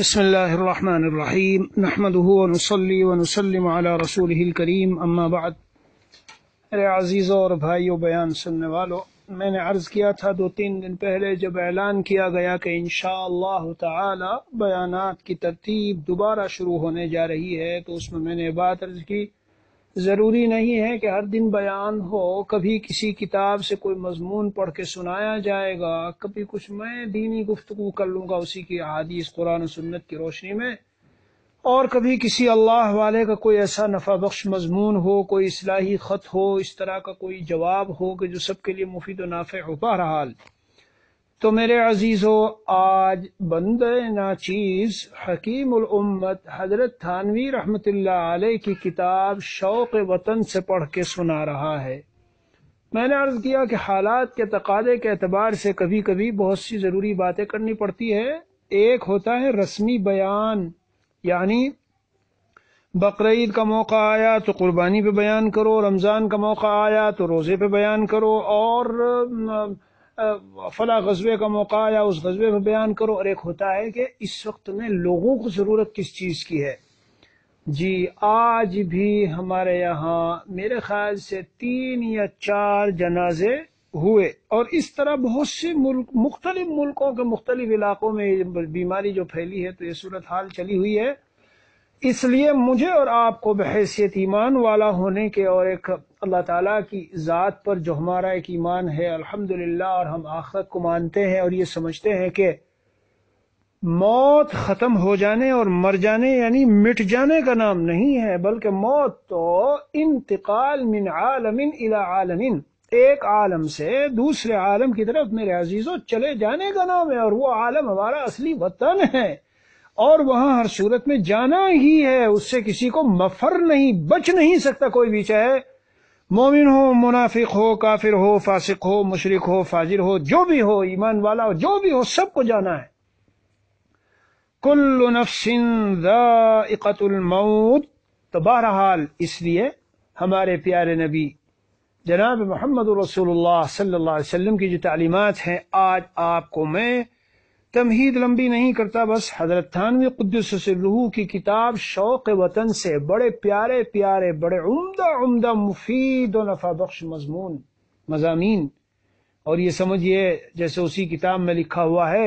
بسم الله الرحمن الرحيم نحمده ونصلي ونسلم على रसूल करीम अम्मा बाद अरे अजीज़ों और भाइयों बयान सुनने वालों मैंने अर्ज़ किया था दो तीन दिन पहले जब ऐलान किया गया कि इन ताला बयानात की तरतीब दोबारा शुरू होने जा रही है तो उसमें मैंने बात अर्ज़ की ज़रूरी नहीं है कि हर दिन बयान हो कभी किसी किताब से कोई मजमून पढ़ के सुनाया जाएगा कभी कुछ मैं दीनी गुफ्तु कर लूंगा उसी की अहादीस कुरान सुन्नत की रोशनी में और कभी किसी अल्लाह वाले का कोई ऐसा नफा बख्श मजमून हो कोई असलाही ख़त हो इस तरह का कोई जवाब हो कि जो सबके लिए मुफीद नाफे हो बहरहाल तो मेरे अजीजों आज बंद नाचीज हकीम उम्मत हजरत थानवी रहमत की किताब शौक वतन से पढ़ के सुना रहा है मैंने अर्ज किया कि हालात के तकादे के अतबार से कभी कभी बहुत सी ज़रूरी बातें करनी पड़ती है एक होता है रस्मी बयान यानी बकर का मौका आया तो कुर्बानी पे बयान करो रमज़ान का मौका आया तो रोज़े पे बयान करो और फला गजबे का मौका या उस गजबे पर बयान करो और एक होता है कि इस वक्त में लोगों को ज़रूरत किस चीज़ की है जी आज भी हमारे यहाँ मेरे ख्याल से तीन या चार जनाजे हुए और इस तरह बहुत से मुल्क मुख्तलिफ मुल्कों के मुख्तलिफ इलाकों में बीमारी जो फैली है तो ये सूरत हाल चली हुई है इसलिए मुझे और आपको बहसीत ईमान वाला होने के और एक अल्लाह ताला की ज़ात पर जो हमारा एक ईमान है अल्हम्दुलिल्लाह और हम आखरत को मानते हैं और ये समझते हैं कि मौत ख़त्म हो जाने और मर जाने यानी मिट जाने का नाम नहीं है बल्कि मौत तो इंतकाल मिन आलमिन इला आलमिन एक आलम से दूसरे आलम की तरफ मेरे अजीज़ों चले जाने का नाम है और वो आलम हमारा असली वतन है और वहां हर सूरत में जाना ही है उससे किसी को मफर नहीं बच नहीं सकता कोई भी चाहे मोमिन हो मुनाफिक हो काफिर हो फासिक हो मुशरक हो फाजिर हो जो भी हो ईमान वाला हो जो भी हो सबको जाना है कुल्लु नफसिन मौत तो बहरहाल इसलिए हमारे प्यारे नबी जनाब मोहम्मद रसूलुल्लाह सल्लल्लाहु अलैहि वसल्लम की जो तालीमत हैं आज आपको मैं तमहीद लंबी नहीं करता बस हजरत थानवी कुद्दूसरूह की किताब शौक वतन से बड़े प्यारे प्यारे बड़े उम्दा उम्दा मुफीद और नफा बख्श मजमून मजामी और ये समझिए जैसे उसी किताब में लिखा हुआ है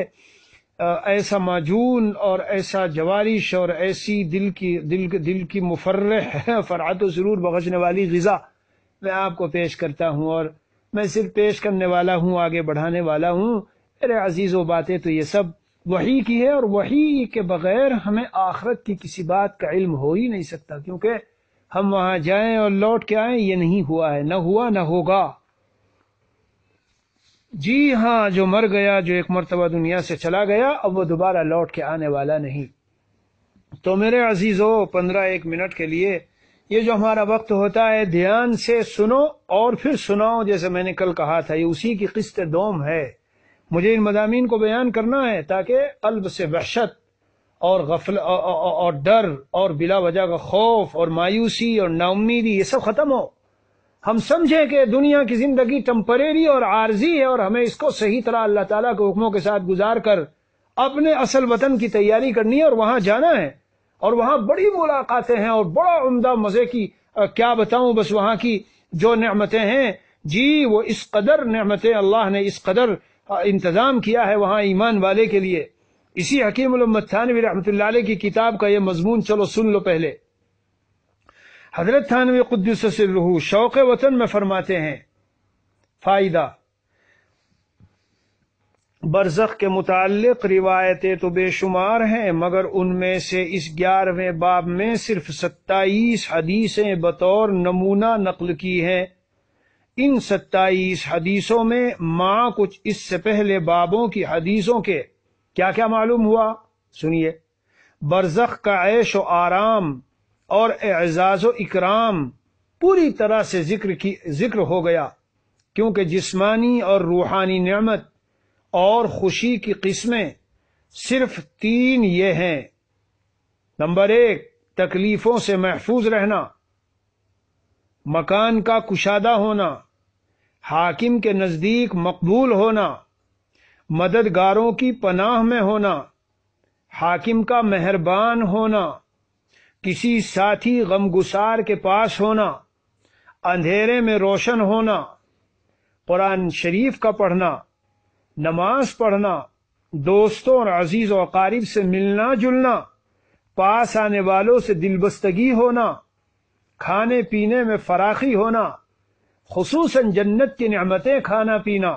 ऐसा माजून और ऐसा जवारिश और ऐसी दिल की दिल दिल की मुफर्र फरात ज़रूर बख्शने वाली गज़ा मैं आपको पेश करता हूँ और मैं सिर्फ पेश करने वाला हूँ आगे बढ़ाने वाला हूँ मेरे अजीज़ो बातें तो ये सब वही की है और वही के बगैर हमें आखरत की किसी बात का इल्म हो ही नहीं सकता क्योंकि हम वहां जाएं और लौट के आए ये नहीं हुआ है न हुआ न होगा जी हाँ जो मर गया जो एक मरतबा दुनिया से चला गया अब वो दोबारा लौट के आने वाला नहीं तो मेरे अजीज़ो पंद्रह एक मिनट के लिए ये जो हमारा वक्त होता है ध्यान से सुनो और फिर सुनाओ जैसे मैंने कल कहा था ये उसी की किस्त दोम है मुझे इन मजामी को बयान करना है ताकि अल्ब से वहशत और गफल और डर और बिला वजह का खौफ और मायूसी और नाउमीदी ये सब खत्म हो हम समझें कि दुनिया की जिंदगी टम्परेरी और आर्जी है और हमें इसको सही तरह अल्लाह ताला के हुक्मों के साथ गुजार कर अपने असल वतन की तैयारी करनी है और वहां जाना है और वहां बड़ी मुलाकातें हैं और बड़ा उमदा मजे की आ, क्या बताऊं बस वहां की जो नमतें हैं जी वो इस कदर नमतें अल्लाह ने इस कदर इंतज़ाम किया है वहां ईमान वाले के लिए इसी थानवी रहमत की किताब का यह मजमून चलो सुन लो पहले हजरत थानवी कुद्दूसरहू शौक वतन में फरमाते हैं फ़ायदा बरसख के मुतालिक रिवायतें तो बेशुमार हैं मगर उनमें से इस ग्यारहवें बाब में सिर्फ सत्ताईस हदीसें बतौर नमूना नकल की हैं इन सत्ताईस हदीसों में माँ कुछ इससे पहले बाबों की हदीसों के क्या क्या मालूम हुआ सुनिए बरजख का ऐश आराम और एजाज व इकराम पूरी तरह से जिक्र की जिक्र हो गया क्योंकि जिस्मानी और रूहानी नमत और खुशी की किस्में सिर्फ तीन ये हैं नंबर एक तकलीफों से महफूज रहना मकान का कुशादा होना हाकिम के नज़दीक मकबूल होना मददगारों की पनाह में होना हाकिम का मेहरबान होना किसी साथी गमगुसार के पास होना अंधेरे में रोशन होना कुरान शरीफ का पढ़ना नमाज पढ़ना दोस्तों और अजीज और से मिलना जुलना पास आने वालों से दिलबस्तगी होना खाने पीने में फराखी होना खसूस जन्नत की नमतें खाना पीना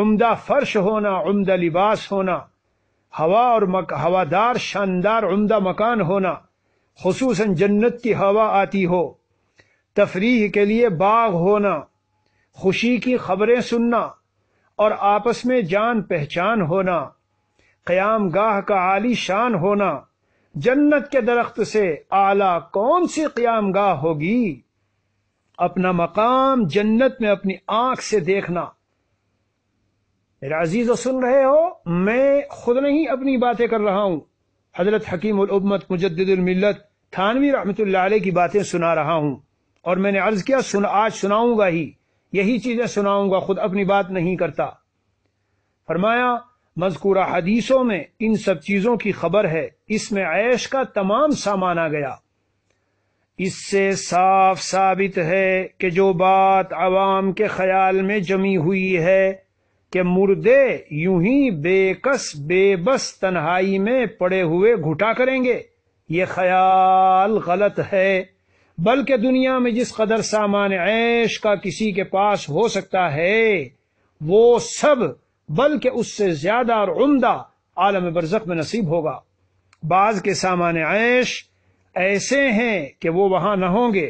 उमदा फर्श होना उमदा लिबास होना हवा और मक, हवादार शानदार उमदा मकान होना खसूस जन्नत की हवा आती हो तफरीह के लिए बाग होना खुशी की खबरें सुनना और आपस में जान पहचान होना क्याम गाह का आली शान होना जन्नत के दरख्त से आला कौन सी क्याम गाह होगी अपना मकाम जन्नत में अपनी आंख से देखना मेरा अजीज सुन रहे हो मैं खुद नहीं अपनी बातें कर रहा हूं हजरत हकीम उम्मत मुजद्दमिलत थानवी रहमत की बातें सुना रहा हूं और मैंने अर्ज किया सुन आज सुनाऊंगा ही यही चीजें सुनाऊंगा खुद अपनी बात नहीं करता फरमाया मजकूरा हदीसों में इन सब चीजों की खबर है इसमें ऐश का तमाम सामान आ गया इससे साफ साबित है कि जो बात आवाम के ख्याल में जमी हुई है कि मुर्दे यूं ही बेकस बेबस तन्हाई में पड़े हुए घुटा करेंगे ये ख्याल गलत है बल्कि दुनिया में जिस कदर सामान ऐश का किसी के पास हो सकता है वो सब बल्कि उससे ज्यादा और उम्दा आलम बरजक में नसीब होगा बाज के सामान ऐश ऐसे हैं कि वो वहां ना होंगे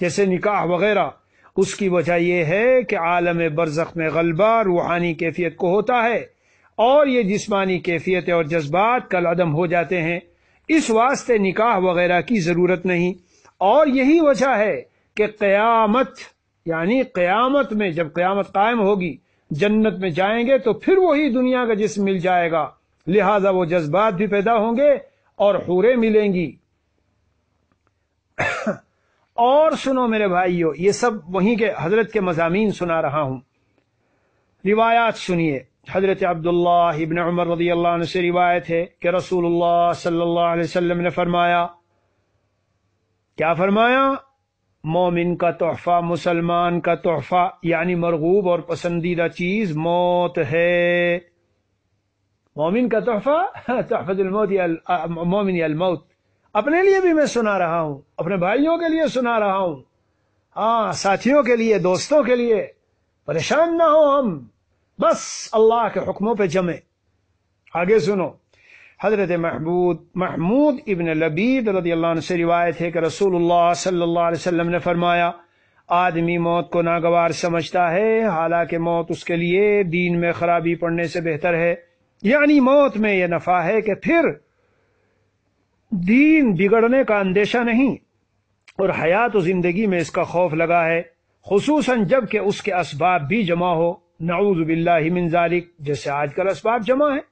जैसे निकाह वगैरह उसकी वजह यह है कि आलम बरजक में गलबा रूहानी कैफियत को होता है और ये जिसमानी कैफियत और जज्बात कल अदम हो जाते हैं इस वास्ते निकाह वगैरह की ज़रूरत नहीं और यही वजह है कि क़यामत यानी क़यामत में जब क़यामत कायम होगी जन्नत में जाएंगे तो फिर वही दुनिया का जिसम मिल जाएगा लिहाजा वो जज्बात भी पैदा होंगे और हूरें मिलेंगी और सुनो मेरे भाइयों ये सब वहीं के हजरत के मजामीन सुना रहा हूं रिवायात सुनिए हजरत अब्दुल्ला इबन उमर रजी अल्लाह से रिवायत है कि रसूलुल्लाह सल्लल्लाहु अलैहि वसल्लम ने फरमाया क्या फरमाया मोमिन का तोहफा मुसलमान का तोहफा यानी मरगूब और पसंदीदा चीज मौत है मोमिन का तोहफा तोहफतमौत मोमिन मौत अपने लिए भी मैं सुना रहा हूं अपने भाइयों के लिए सुना रहा हूं हाँ साथियों के लिए दोस्तों के लिए परेशान ना हो हम बस अल्लाह के हुक्मों पे जमे आगे सुनो हजरत महबूद महमूद इबन लबीद रदी अल्लाह से रिवायत है कि रसूलुल्लाह सल्लल्लाहु अलैहि वसल्लम ने फरमाया आदमी मौत को नागवार समझता है हालांकि मौत उसके लिए दीन में खराबी पड़ने से बेहतर है यानी मौत में यह नफा है कि फिर दीन बिगड़ने का अंदेशा नहीं और हयात जिंदगी में इसका खौफ लगा है खसूस जब उसके इसबाब भी जमा हो नाउज बिल्लाजालिक जैसे आजकल इसबाब जमा है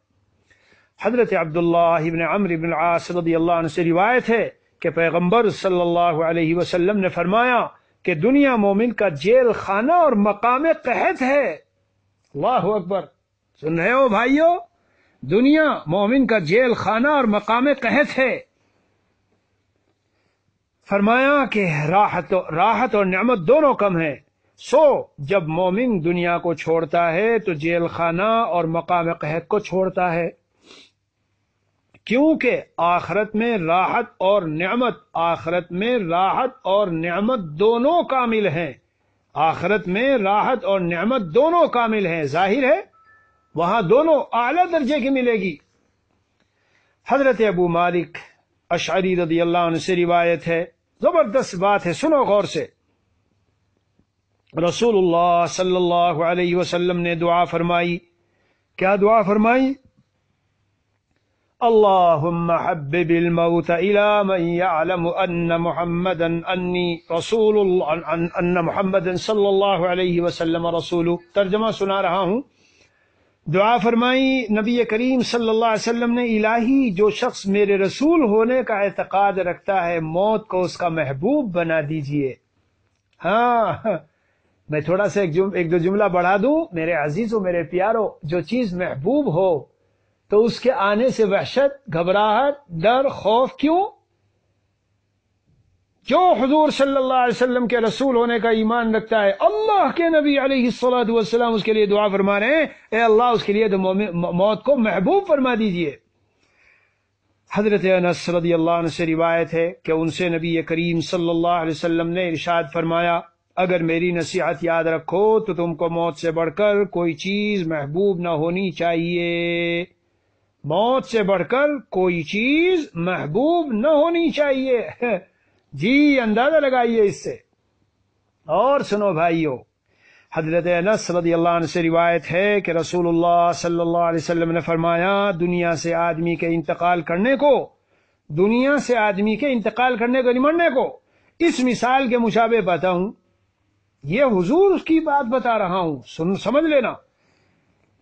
हजरत अब्दुल्लाबिन से रिवायत है कि पैगम्बर सल्लल्लाहु अलैहि वसल्लम ने फरमाया कि दुनिया मोमिन का जेल खाना और मकाम कहत है अल्लाह अकबर सुन रहे हो भाइयों दुनिया मोमिन का जेल खाना और मकाम कहत है फरमाया कि राहत राहत और नमत दोनों कम है सो जब मोमिन दुनिया को छोड़ता है तो जेल खाना और मकाम कहत को छोड़ता है क्योंकि आखरत में राहत और नमत आखरत में राहत और नमत दोनों कामिल हैं आखरत में राहत और नमत दोनों कामिल हैं जाहिर है वहां दोनों आला दर्जे की मिलेगी हजरत अबू मालिक अशारी रदी अल्लाह से रिवायत है जबरदस्त बात है सुनो गौर से रसूलुल्लाह सल्लल्लाहु अलैहि वसल्लम ने दुआ फरमाई क्या दुआ फरमाई اللهم حبب الموت إلى من يعلم أن محمدا أني رسول أن محمدا صلى الله عليه وسلم رسوله तर्जमा सुना रहा हूं दुआ फरमाई नबी करीम सल्लल्लाहु अलैहि वसल्लम ने इलाही जो शख्स मेरे रसूल होने का एतकाद रखता है मौत को उसका महबूब बना दीजिए हाँ मैं थोड़ा सा एक, जुम, एक दो जुमला बढ़ा दू मेरे अजीजों मेरे प्यारो जो चीज महबूब हो तो उसके आने से वहशत घबराहट डर खौफ क्यों क्यों हजूर सल्लाम के रसूल होने का ईमान रखता है अल्लाह के नबी अलैहिस्सलाम उसके लिए दुआ फरमा रहे हैं अल्लाह उसके लिए तो मौत को महबूब फरमा दीजिए हजरत अल्लाह से रिवायत है कि उनसे नबी करीम सल्लाम ने इर्शाद फरमाया अगर मेरी नसीहत याद रखो तो तुमको मौत से बढ़कर कोई चीज महबूब ना होनी चाहिए मौत से बढ़कर कोई चीज महबूब न होनी चाहिए जी अंदाजा लगाइए इससे और सुनो भाइयों हजरत अनस रदी से रिवायत है कि रसूलुल्लाह सल्लल्लाहु ने फरमाया दुनिया से आदमी के इंतकाल करने को दुनिया से आदमी के इंतकाल करने को निमड़ने को इस मिसाल के मुशाबे बताऊं ये हुजूर उसकी बात बता रहा हूं सुन समझ लेना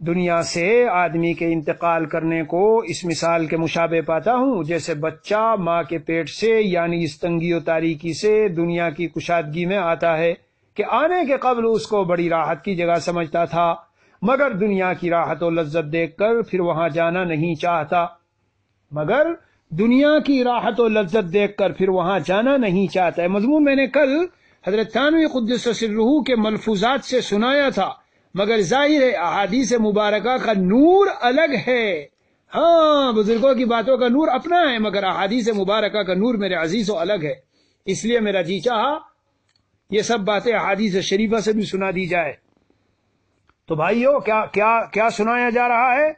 दुनिया से आदमी के इंतकाल करने को इस मिसाल के मुशाबे पाता हूँ जैसे बच्चा माँ के पेट से यानी इस तंगी और तारीकी से दुनिया की कुशादगी में आता है कि आने के कबल उसको बड़ी राहत की जगह समझता था मगर दुनिया की राहत और लज्जत देख कर फिर वहां जाना नहीं चाहता मगर दुनिया की राहत और लज्जत देख कर फिर वहां जाना नहीं चाहता है मजमून मैंने कल हजरत खुद खुद के मलफूजात से सुनाया था मगर जाहिर है अहादीस मुबारक का नूर अलग है हाँ बुजुर्गों की बातों का नूर अपना है मगर अहादीस मुबारक का नूर मेरे अजीज अलग है इसलिए मेरा जी चाह ये सब बातें अहादीस शरीफा से भी सुना दी जाए तो भाइयों क्या क्या क्या सुनाया जा रहा है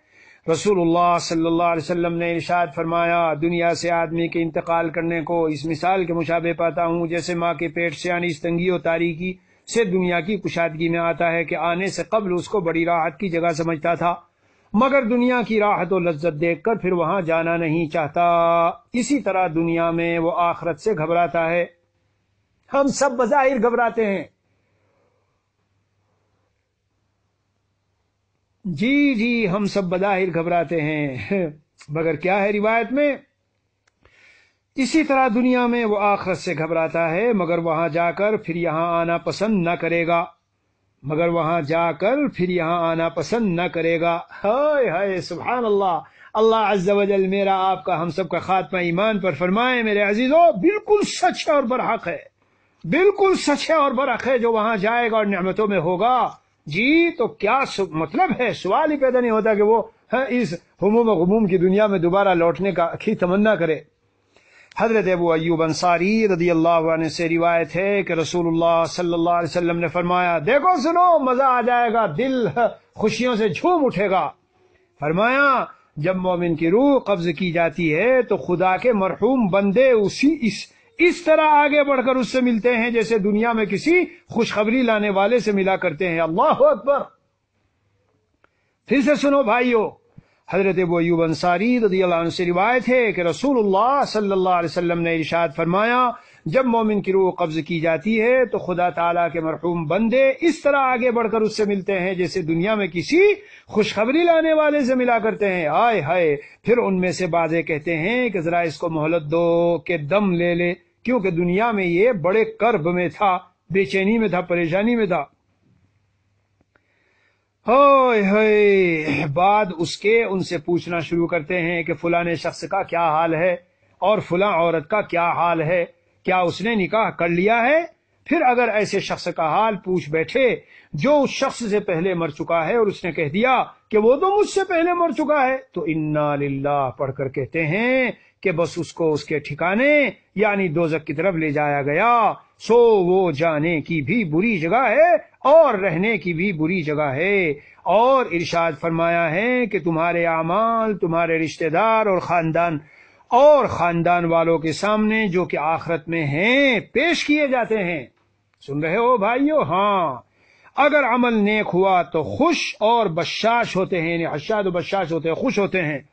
रसूलुल्लाह सल्लल्लाहु अलैहि वसल्लम ने इरशाद फरमाया दुनिया से आदमी के इंतकाल करने को इस मिसाल के मुशाबे पाता हूँ जैसे माँ के पेट से यानी इस तंगी और तारीखी से दुनिया की कुशादगी में आता है कि आने से कबल उसको बड़ी राहत की जगह समझता था मगर दुनिया की राहत और लज्जत देख कर फिर वहां जाना नहीं चाहता इसी तरह दुनिया में वो आखरत से घबराता है हम सब बज़ाहिर घबराते हैं जी जी हम सब बज़ाहिर घबराते हैं मगर क्या है रिवायत में इसी तरह दुनिया में वो आखरत से घबराता है मगर वहां जाकर फिर यहां आना पसंद न करेगा मगर वहां जाकर फिर यहां आना पसंद न करेगा हाय हाय सुबहान अल्लाह अल्लाह अज्जल मेरा आपका हम सब का खात्मा ईमान पर फरमाए मेरे अजीजों बिल्कुल सच है और बरहक है बिल्कुल सच है और बरहक है जो वहां जाएगा और नमतों में होगा जी तो क्या मतलब है सवाल ही पैदा नहीं होता कि वो हाँ, इस हमूम गुमूम की दुनिया में दोबारा लौटने का की तमन्ना करे हजरत अबू अयूब अंसारी रदी अल्लाह से रिवायत है कि रसूलुल्लाह सल्लल्लाहु अलैहि वसल्लम ने फरमाया देखो सुनो मज़ा आ जाएगा दिल खुशियों से झूम उठेगा फरमाया जब मोमिन की रूह कब्ज की जाती है तो खुदा के मरहूम बंदे उसी इस इस तरह आगे बढ़कर उससे मिलते हैं जैसे दुनिया में किसी खुशखबरी लाने वाले से मिला करते हैं अल्लाह अकबर फिर से सुनो भाइयों हजरत अबूब अंसारी रदी से रिवायत है कि रसूलुल्लाह सल्लल्लाहु अलैहि वसल्लम ने इरशाद फरमाया जब मोमिन की रूह कब्ज की जाती है तो खुदा ताला के मरहूम बंदे इस तरह आगे बढ़कर उससे मिलते हैं जैसे दुनिया में किसी खुशखबरी लाने वाले से मिला करते हैं आय हाय फिर उनमें से बाजे कहते हैं कि जरा इसको मोहलत दो के दम ले ले क्योंकि दुनिया में ये बड़े कर्ब में था बेचैनी में था परेशानी में था होय होय बाद उसके उनसे पूछना शुरू करते हैं कि फुलाने शख्स का क्या हाल है और फुला औरत का क्या हाल है क्या उसने निकाह कर लिया है फिर अगर ऐसे शख्स का हाल पूछ बैठे जो उस शख्स से पहले मर चुका है और उसने कह दिया कि वो तो मुझसे पहले मर चुका है तो इन्ना लिल्ला पढ़कर कहते हैं कि बस उसको उसके ठिकाने यानी दोजक की तरफ ले जाया गया सो वो जाने की भी बुरी जगह है और रहने की भी बुरी जगह है और इरशाद फरमाया है कि तुम्हारे अमाल तुम्हारे रिश्तेदार और खानदान और खानदान वालों के सामने जो कि आखरत में हैं पेश किए जाते हैं सुन रहे हो भाइयों हाँ अगर अमल नेक हुआ तो खुश और बशाश होते हैं यानी हशाद बशाश होते हैं खुश होते हैं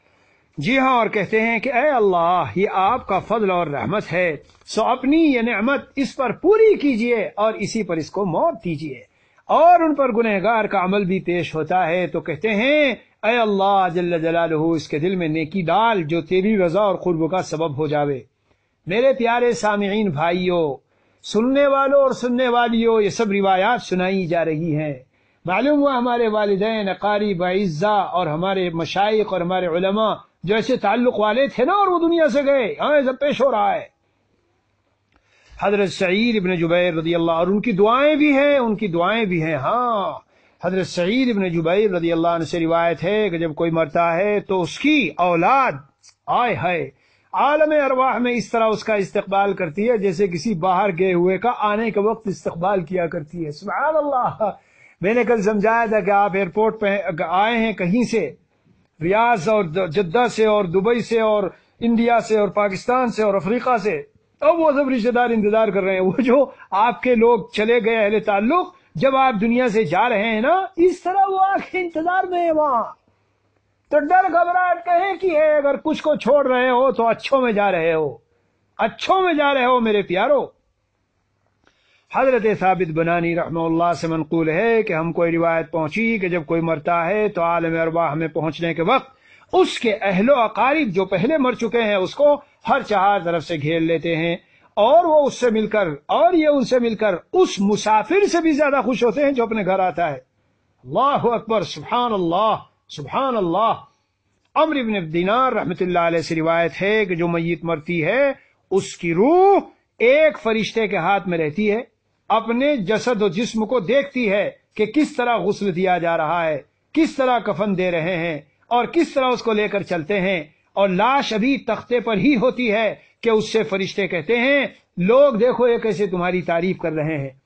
जी हाँ और कहते हैं कि अः अल्लाह ये आपका फजल और रहमत है सो अपनी ये नहमत इस पर पूरी कीजिए और इसी पर इसको मौत दीजिए और उन पर गुनहगार का अमल भी पेश होता है तो कहते हैं अः अल्लाह जल्ल जलालहू इसके दिल में नेकी डाल जो तेरी रजा और खुरब का सबब हो जावे मेरे प्यारे सामीन भाइयों सुनने वालों और सुनने वालियों ये सब रिवायात सुनाई जा रही है मालूम हुआ हमारे वालदे अकारी बाज़ा और हमारे मशाइ और हमारे जो ऐसे ताल्लुक वाले थे ना और वो दुनिया से गए हाँ ऐसा पेश हो रहा है हजरत सईद इबन जुबैर रदी अल्लाह और उनकी दुआएं भी हैं उनकी दुआएं भी हैं हाँ हजरत सईद इबन जुबैर रदी अल्लाह से रिवायत है कि जब कोई मरता है तो उसकी औलाद आय है आलम अरवाह में इस तरह उसका इस्तेबाल करती है जैसे किसी बाहर गए हुए का आने के वक्त इस्तेबाल किया करती है सुबह अल्लाह मैंने कल समझाया था कि आप एयरपोर्ट पे आए हैं कहीं से रियाज और जद्दा से और दुबई से और इंडिया से और पाकिस्तान से और अफ्रीका से अब वो सब रिश्तेदार इंतजार कर रहे हैं वो जो आपके लोग चले गए अहले ताल्लुक जब आप दुनिया से जा रहे हैं ना इस तरह वो आखिर इंतजार में है वहां तो डर घबराहट कहे कि है अगर कुछ को छोड़ रहे हो तो अच्छों में जा रहे हो अच्छों में जा रहे हो मेरे प्यारो हजरत साबित बनानी रहमल्ला से मनकूल है कि हम कोई रिवायत पहुंची कि जब कोई मरता है तो आलम अरबा में पहुंचने के वक्त उसके अहलो अकारीब जो पहले मर चुके हैं उसको हर चार तरफ से घेर लेते हैं और वो उससे मिलकर और ये उनसे मिलकर उस मुसाफिर से भी ज्यादा खुश होते हैं जो अपने घर आता है अल्लाह अकबर सुबहान अल्लाह सुबहान अल्लाह अमर इबन दिनार रहमत से रिवायत है कि जो मैत मरती है उसकी रूह एक फरिश्ते के हाथ में रहती है अपने जसद और जिस्म को देखती है कि किस तरह गुस्ल दिया जा रहा है किस तरह कफन दे रहे हैं और किस तरह उसको लेकर चलते हैं और लाश अभी तख्ते पर ही होती है कि उससे फरिश्ते कहते हैं लोग देखो ये कैसे तुम्हारी तारीफ कर रहे हैं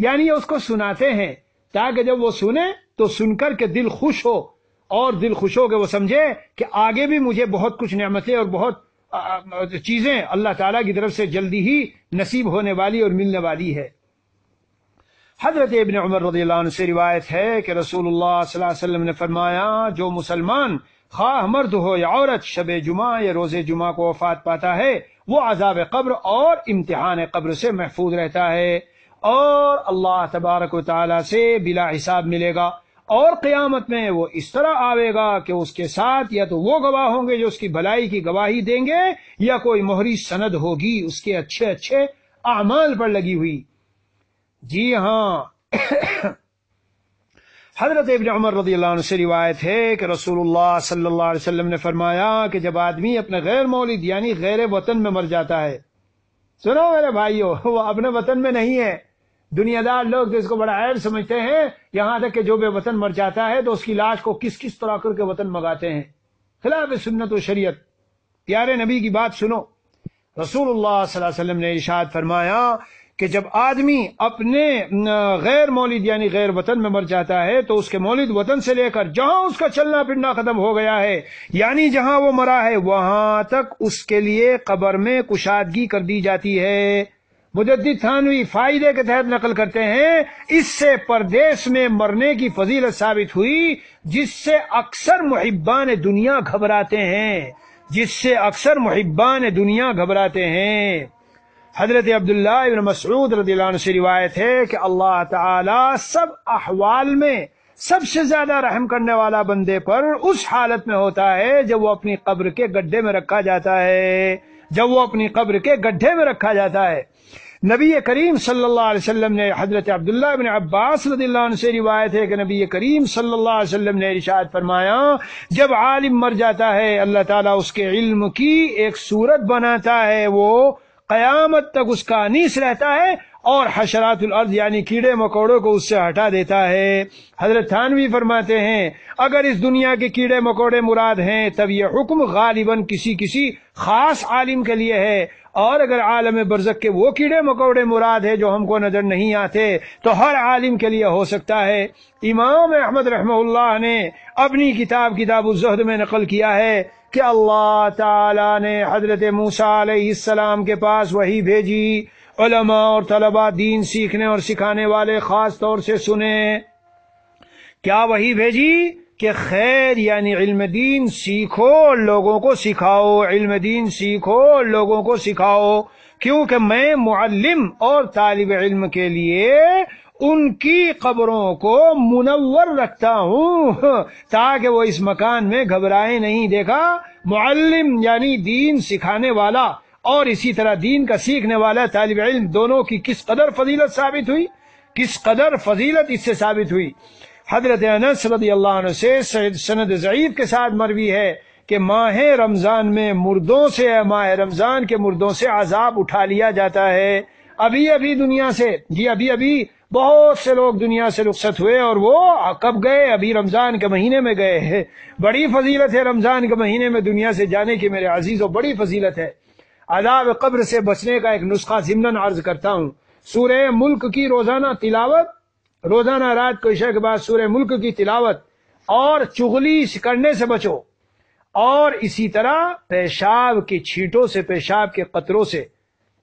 यानी ये उसको सुनाते हैं ताकि जब वो सुने तो सुनकर के दिल खुश हो और दिल खुश हो के वो समझे कि आगे भी मुझे बहुत कुछ नमतें और बहुत चीजें अल्लाह ताला की तरफ से जल्दी ही नसीब होने वाली और मिलने वाली है हजरत इबन उमर रजील से रिवायत है कि रसूल सल्लम ने फरमाया जो मुसलमान खा मर्द हो या औरत शब जुमा या रोजे जुमा को वफात पाता है वो अजाब कब्र और इम्तहान कब्र से महफूज रहता है और अल्लाह तबारक से बिला हिसाब मिलेगा और क़्यामत में वो इस तरह आवेगा कि उसके साथ या तो वो गवाह होंगे जो उसकी भलाई की गवाही देंगे या कोई मोहरी सनद होगी उसके अच्छे अच्छे अमाल पर लगी हुई जी हाँ हजरत इबन उमर रदी से रिवायत है कि रसूलुल्लाह सल्लल्लाहु अलैहि वसल्लम ने फरमाया कि जब आदमी अपने गैर मौलिद यानी गैर वतन में मर जाता है सुनो मेरे भाइयों वो अपने वतन में नहीं है दुनियादार लोग तो इसको बड़ा ऐब समझते हैं यहाँ तक कि जो बेवतन मर जाता है तो उसकी लाश को किस किस तरह करके वतन मंगाते हैं खिलाफ सुन्नत शरीयत प्यारे नबी की बात सुनो रसूलुल्लाह सल्लल्लाहु अलैहि वसल्लम ने इशाद फरमाया कि जब आदमी अपने गैर मौलिद यानी गैर वतन में मर जाता है तो उसके मौलिद वतन से लेकर जहां उसका चलना फिरना खत्म हो गया है यानी जहां वो मरा है वहां तक उसके लिए कबर में कुशादगी कर दी जाती है मुजद्दी थानवी फायदे के तहत नकल करते हैं इससे परदेश में मरने की फजीलत साबित हुई जिससे अक्सर मुहिब्बान दुनिया घबराते हैं जिससे अक्सर मुहिब्बान दुनिया घबराते हैं हजरत अब्दुल्ला इबन मसऊद रदीला से रिवायत है कि अल्लाह ताला सब अहवाल में सबसे ज्यादा रहम करने वाला बंदे पर उस हालत में होता है जब वो अपनी कब्र के गड्ढे में रखा जाता है जब वो अपनी कब्र के गड्ढे में रखा जाता है नबी करीम सल्लल्लाहु ने हजरत अब्दुल्ला इबन अब्बास रदील्ला से रिवायत है कि नबी करीम सल्लाम ने इरशाद फरमाया जब आलिम मर जाता है अल्लाह ताला उसके इल्म की एक सूरत बनाता है वो कयामत तक उसका अनीस रहता है और हशरातुल अर्ज यानी कीड़े मकोड़ों को उससे हटा देता है हजरत थानवी फरमाते हैं अगर इस दुनिया के कीड़े मकोड़े मुराद हैं तब यह हुक्म गालिबन किसी किसी खास आलिम के लिए है और अगर आलम बरजक के वो कीड़े मकोड़े मुराद है जो हमको नजर नहीं आते तो हर आलिम के लिए हो सकता है इमाम अहमद रहमल्ला ने अपनी किताब किताब उजहद में नकल किया है कि अल्लाह ताला ने हजरत मूसा अलैहिस्सलाम के पास वही भेजी उलमा और तलबा दीन सीखने और सिखाने वाले ख़ास तौर से सुने क्या वही भेजी कि खैर यानी इल्म दीन सीखो लोगों को सिखाओ इल्म दीन सीखो लोगों को सिखाओ क्योंकि मैं मुअल्लिम और तालिब इल्म के लिए उनकी खबरों को मुनवर रखता हूँ ताकि वो इस मकान में घबराए नहीं देखा मुअल्लिम यानी दीन सिखाने वाला और इसी तरह दीन का सीखने वाला तालब इल्म दोनों की किस कदर फजीलत साबित हुई किस कदर फजीलत इससे साबित हुई हजरत अनस अल्लाह से सनद ज़यीफ के साथ मरवी है कि माह रमज़ान में मुर्दों से माह रमज़ान के मुर्दों से आज़ाब उठा लिया जाता है अभी अभी दुनिया से जी अभी अभी बहुत से लोग दुनिया से रुख्सत हुए और वो कब गए अभी रमज़ान के महीने में गए हैं बड़ी फजीलत है रमज़ान के महीने में दुनिया से जाने की मेरे अजीज़ और बड़ी फजीलत है अदाब कब्र से बचने का एक नुस्खा ज़िमन अर्ज करता हूँ सूर्य मुल्क की रोज़ाना तिलावत रोज़ाना रात को ईशा के बाद सूर्य मुल्क की तिलावत और चुगली करने से बचो और इसी तरह पेशाब की छींटों से पेशाब के कतरों से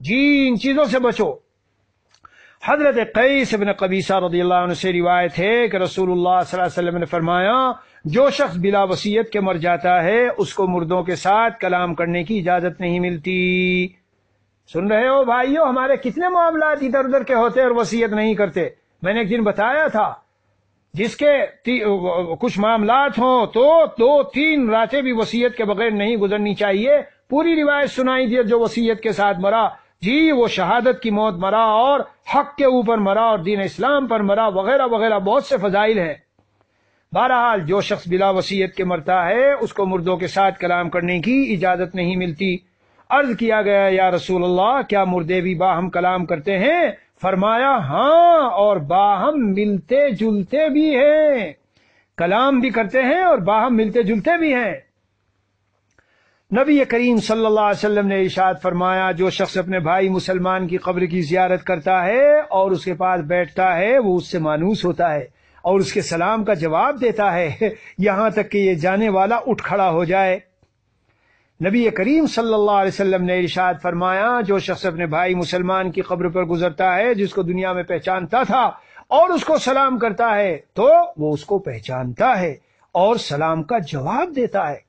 जी इन चीज़ों से बचो हजरत कई बिन कबीसा रदी से रिवायत है कि रसूल ने फरमाया जो शख्स बिला वसीयत के मर जाता है उसको मुर्दों के साथ कलाम करने की इजाज़त नहीं मिलती सुन रहे हो भाइयों हमारे कितने मामला इधर उधर के होते और वसीयत नहीं करते मैंने एक दिन बताया था जिसके कुछ मामला हों तो दो तीन रातें भी वसीयत के बगैर नहीं गुजरनी चाहिए पूरी रिवायत सुनाई दी जो वसीयत के साथ मरा जी वो शहादत की मौत मरा और हक के ऊपर मरा और दीन इस्लाम पर मरा वगैरह वगैरह बहुत से फजाइल है बहरहाल जो शख्स बिला वसीयत के मरता है उसको मुर्दों के साथ कलाम करने की इजाजत नहीं मिलती अर्ज किया गया या रसूल अल्लाह क्या मुर्दे भी बाहम कलाम करते हैं फरमाया हाँ और बाहम मिलते जुलते भी हैं कलाम भी करते हैं और बाहम मिलते जुलते भी हैं नबी करीम सल्लल्लाहु अलैहि वसल्लम ने इशाद फरमाया जो शख्स अपने भाई मुसलमान की कब्र की जियारत करता है और उसके पास बैठता है वो उससे मानूस होता है और उसके सलाम का जवाब देता है यहां तक कि ये जाने वाला उठ खड़ा हो जाए नबी करीम सल्लल्लाहु अलैहि वसल्लम ने इशाद फरमाया जो शख्स अपने भाई मुसलमान की कब्र पर गुजरता है जिसको दुनिया में पहचानता था और उसको सलाम करता है तो वो उसको पहचानता है और सलाम का जवाब देता है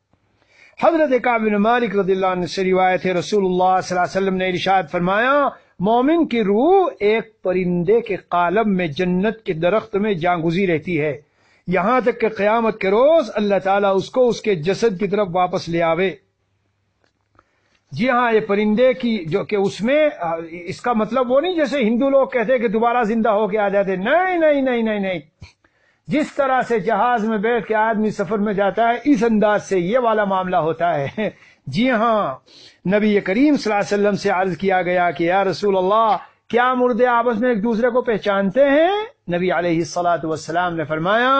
हजरत काबिन मालिक रदील्ला से रिवायत है रसूल ने इशाद फरमाया मोमिन की रूह एक परिंदे के कालम में जन्नत के दरख्त में जागुजी रहती है यहां तक के क्यामत के रोज अल्लाह ताला उसको उसके जसद की तरफ वापस ले आवे जी हाँ ये परिंदे की जो कि उसमें इसका मतलब वो नहीं जैसे हिंदू लोग कहते हैं कि दोबारा जिंदा होके आ जाते नहीं नहीं नहीं नहीं नहीं नहीं जिस तरह से जहाज में बैठ के आदमी सफर में जाता है इस अंदाज से ये वाला मामला होता है जी हाँ नबी करीम सलाम से अर्ज किया गया कि यार रसूल अल्लाह क्या मुर्दे आपस में एक दूसरे को पहचानते हैं नबी आलतम ने फरमाया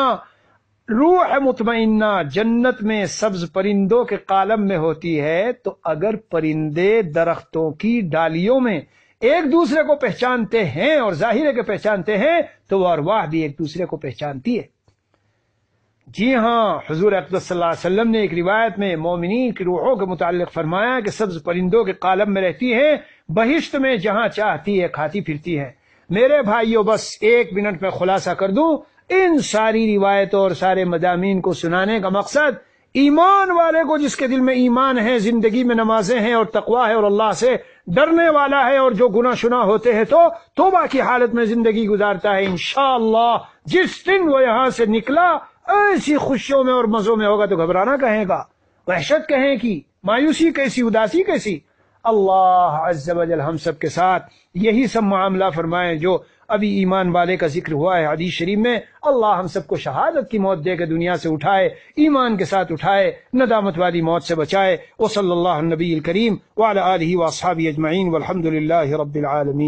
रूह मुतमना जन्नत में सब्ज परिंदों के कालम में होती है तो अगर परिंदे दरख्तों की डालियों में एक दूसरे को पहचानते हैं और जाहिर है कि पहचानते हैं तो वह अरवाह भी एक दूसरे को पहचानती है जी हाँ हजूर अकदम ने एक रिवायत में मोमिन की रूहों के मुतल फरमाया कि सब्ज परिंदों के कालम में रहती हैं बहिश्त में जहां चाहती है खाती फिरती है मेरे भाइयों बस एक मिनट में खुलासा कर दूं इन सारी रिवायतों और सारे मजामी को सुनाने का मकसद ईमान वाले को जिसके दिल में ईमान है जिंदगी में नमाजें हैं और तकवा है और अल्लाह से डरने वाला है और जो गुना शुना होते हैं तो तोबा की हालत में जिंदगी गुजारता है इनशाला जिस दिन वो यहां से निकला ऐसी खुशियों में और मजों में होगा तो घबराना कहेगा वहशत कहेगी मायूसी कैसी उदासी कैसी अल्लाह अज्जल हम सब के साथ यही सब मामला फरमाए जो अभी ईमान वाले का जिक्र हुआ है हदीस शरीफ में अल्लाह हम सबको शहादत की मौत देकर दुनिया से उठाए ईमान के साथ उठाए नदामत वाली मौत से बचाए वो सल्ला नबी करीम वाल आलही वासाबी अजमाइन वलहमदिल्ला